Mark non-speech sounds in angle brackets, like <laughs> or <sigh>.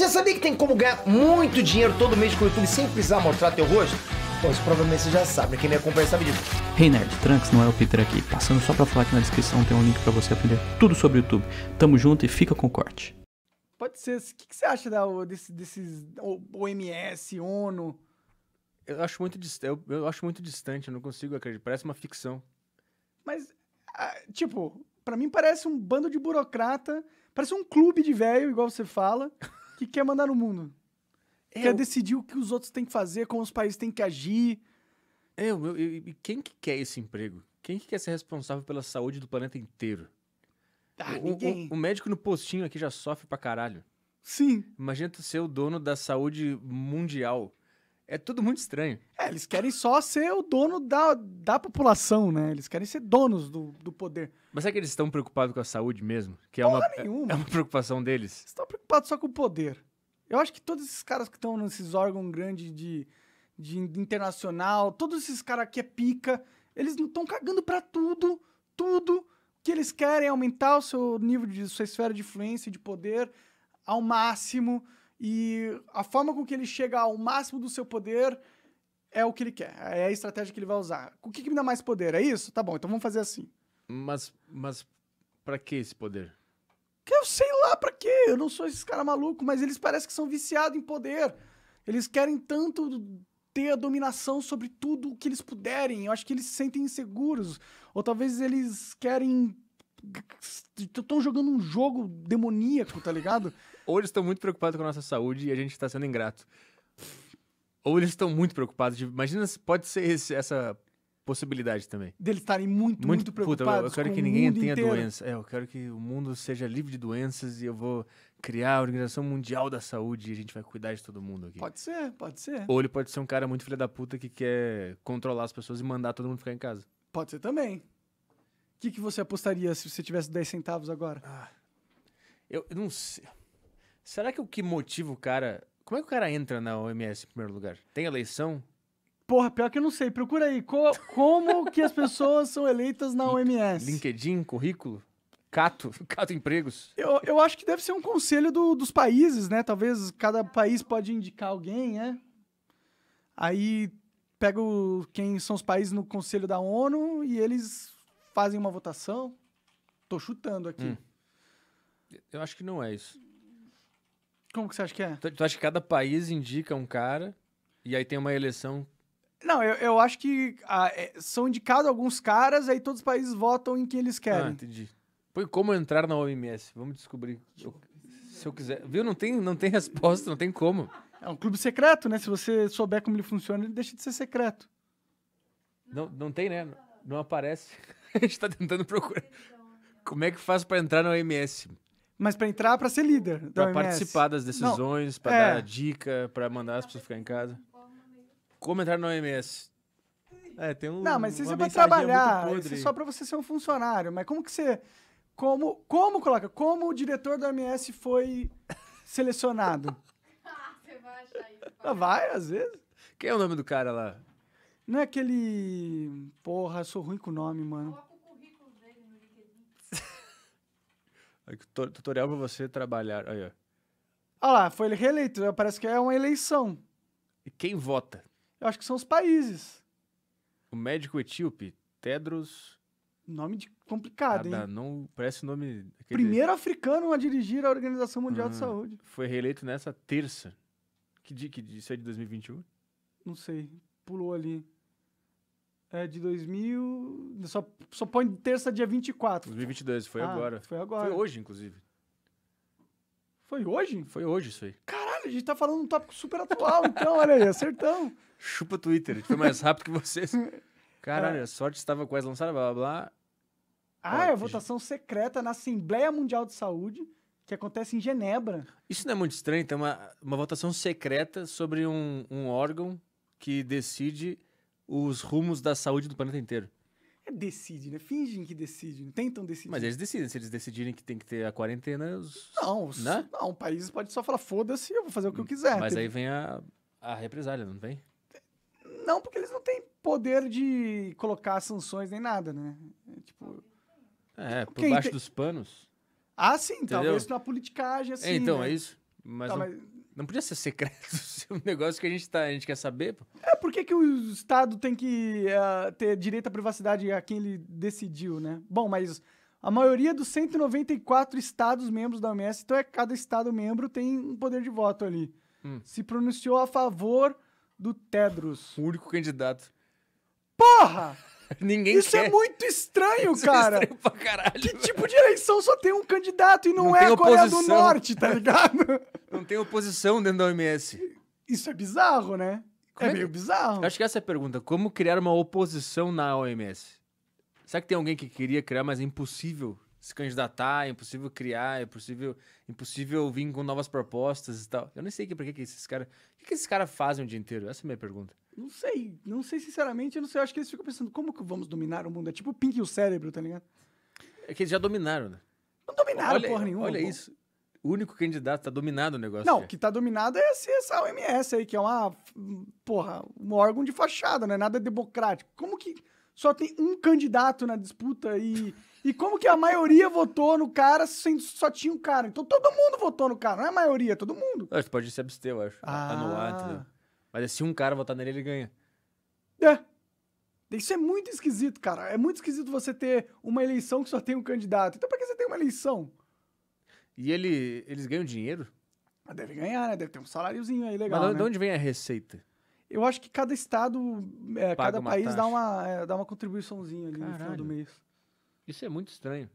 Você sabia que tem como ganhar muito dinheiro todo mês com o YouTube sem precisar mostrar teu rosto? Pois provavelmente você já sabe, né? quem me acompanha sabe disso. Hey Nerd, Trunks não é o Peter aqui. Passando só pra falar que na descrição tem um link para você aprender tudo sobre o YouTube. Tamo junto e fica com o corte. Pode ser. O que, você acha da, desse, desses OMS, ONU? Eu acho, muito, eu, eu acho muito distante, eu não consigo acreditar. Parece uma ficção. Mas, ah, tipo, para mim parece um bando de burocrata, parece um clube de velho, igual você fala que quer mandar no mundo. É quer decidir o que os outros têm que fazer, como os países têm que agir. É, e quem que quer esse emprego? Quem que quer ser responsável pela saúde do planeta inteiro? Ah, o, ninguém. O, o, médico no postinho aqui já sofre pra caralho. Sim. Imagina tu ser o dono da saúde mundial. É tudo muito estranho. É, eles querem só ser o dono da, da população, né? Eles querem ser donos do, do poder. Mas será que eles estão preocupados com a saúde mesmo? Que é uma, nenhuma. É, uma preocupação deles? Eles estão preocupados só com o poder. Eu acho que todos esses caras que estão nesses órgãos grandes de, de internacional, todos esses caras que é pica, eles não estão cagando para tudo, tudo que eles querem é aumentar o seu nível de sua esfera de influência e de poder ao máximo. E a forma com que ele chega ao máximo do seu poder é o que ele quer, é a estratégia que ele vai usar. O que, que me dá mais poder? É isso? Tá bom, então vamos fazer assim. Mas, mas para que esse poder? Que eu sei lá para quê, eu não sou esses cara maluco, mas eles parecem que são viciados em poder. Eles querem tanto ter a dominação sobre tudo o que eles puderem. Eu acho que eles se sentem inseguros, ou talvez eles querem estão jogando um jogo demoníaco, tá ligado? <laughs> Ou eles estão muito preocupados com a nossa saúde e a gente está sendo ingrato. Ou eles estão muito preocupados. De... Imagina se pode ser esse, essa possibilidade também. Deles estarem muito, muito, muito preocupados. Puta, eu quero que ninguém tenha inteiro. doença. É, eu quero que o mundo seja livre de doenças e eu vou criar a Organização Mundial da Saúde e a gente vai cuidar de todo mundo aqui. Pode ser, pode ser. Ou ele pode ser um cara muito filho da puta que quer controlar as pessoas e mandar todo mundo ficar em casa. Pode ser também que, que você apostaria se você tivesse 10 centavos agora? Ah, eu, eu não sei. Será que o que motiva o cara. Como é que o cara entra na OMS em primeiro lugar? Tem eleição? Porra, pior que eu não sei. Procura aí. Co como que as pessoas são eleitas na OMS? LinkedIn, currículo? Cato, <laughs> Cato Empregos. Eu, eu acho que deve ser um conselho do, dos países, né? Talvez cada país pode indicar alguém, né? Aí pega o, quem são os países no conselho da ONU e eles fazem uma votação? Tô chutando aqui. Hum. Eu acho que não é isso. Como que você acha que é? Tu, tu, acha que cada país indica um cara e aí tem uma eleição? Não, eu, eu acho que ah, é, são indicados alguns caras, aí todos os países votam em quem eles ah, querem. Ah, entendi. Pô, como entrar na OMS? Vamos descobrir. Eu, se eu quiser. Viu? Não tem, não tem <laughs> resposta, não tem como. É um clube secreto, né? Se você souber como ele funciona, ele deixa de ser secreto. Não, não tem, né? Não aparece. <laughs> a gente tá tentando procurar. Né? Como é que faz para entrar na OMS? Mas para entrar, para ser líder. Para participar das decisões, para é. dar dica, para mandar as pessoas ficar em casa. Como entrar na OMS? É, tem um. Não, mas isso é para trabalhar. Isso é só para você ser um funcionário. Mas como que você. Como, como coloca? Como o diretor da OMS foi <laughs> selecionado? ah, você vai achar isso. Ah, vai, às vezes. Quem é o nome do cara lá? Não é aquele. Porra, sou ruim com o nome, mano. Coloca o currículo dele no Tutorial pra você trabalhar. Aí, ó. Olha lá, foi ele reeleito. Né? Parece que é uma eleição. E quem vota? Eu acho que são os países. O médico etíope, Tedros. Nome de... complicado, hein? Não parece nome. Aquele... Primeiro africano a dirigir a Organização Mundial de ah, Saúde. Foi reeleito nessa terça. Que dia que dia? Isso é de 2021? Não sei. Pulou ali. É de 2000. Só, só põe terça, dia 24. 2022, foi ah, agora. Foi agora. Foi hoje, inclusive. Foi hoje? Foi hoje isso aí. Caralho, a gente tá falando um tópico super atual, então, olha aí, acertão. <laughs> Chupa Twitter, foi mais rápido que vocês. <laughs> Caralho, é. a sorte estava quase lançada, blá blá blá. Ah, é a votação secreta na Assembleia Mundial de Saúde, que acontece em Genebra. Isso não é muito estranho, tem uma, uma votação secreta sobre um, um órgão que decide os rumos da saúde do planeta inteiro. É, decide, né? Fingem que decidem, tentam decidir. Mas eles decidem, se eles decidirem que tem que ter a quarentena, os... Não, né? não, o país pode só falar, foda-se, eu vou fazer o que eu quiser. Mas tem... aí vem a, a represália, não vem? Não, porque eles não têm poder de colocar sanções nem nada, né? Tipo, é, tipo... É, por baixo tem... dos panos. Ah, sim, Entendeu? talvez na politicagem, assim, é, Então, né? é isso. Mas, tá, não... mas não podia ser secreto <laughs> é um negócio que a gente, tá, a gente quer saber. Pô. É, por que, que o Estado tem que uh, ter direito à privacidade a quem ele decidiu, né? Bom, mas a maioria dos 194 Estados membros da OMS, então é cada Estado membro tem um poder de voto ali. Hum. Se pronunciou a favor do Tedros. O único candidato. Porra! <laughs> Ninguém Isso é quer. é muito estranho, Isso é cara. É estranho pra caralho. Que tipo de eleição só tem um candidato e não, não é a Coreia do Norte, tá ligado? <laughs> Não tem oposição dentro da OMS. Isso é bizarro, né? É, é meio bizarro. Acho que essa é a pergunta. Como criar uma oposição na OMS? Será que tem alguém que queria criar, mas é impossível se candidatar, é impossível criar, é impossível, impossível vir com novas propostas e tal. Eu nem sei que, por que, que esses caras. O que, que esses caras fazem o dia inteiro? Essa é a minha pergunta. Não sei, não sei sinceramente, eu não sei. Eu acho que eles ficam pensando, como que vamos dominar o mundo? É tipo o Pink e o cérebro, tá ligado? É que eles já dominaram, né? Não dominaram olha, porra nenhuma. Olha isso. O único candidato tá dominado o negócio. Não, o que tá dominado é essa OMS aí, que é uma, porra, um órgão de fachada, né? Nada democrático. Como que só tem um candidato na disputa e. E como que a maioria votou no cara sendo só tinha um cara? Então todo mundo votou no cara, não é a maioria, todo mundo. Não, é, tu pode se abster, eu acho. Tá ah. Anular, entendeu? Mas é, se um cara votar nele, ele ganha. É. Isso é muito esquisito, cara. É muito esquisito você ter uma eleição que só tem um candidato. Então pra que você tem uma eleição? E ele, eles ganham dinheiro? deve ganhar, né? Deve ter um saláriozinho aí legal. Mas de né? onde vem a receita? Eu acho que cada estado, é, cada país taxa. dá uma, é, dá uma contribuiçãozinha ali Caralho. no final do mês. Isso é muito estranho.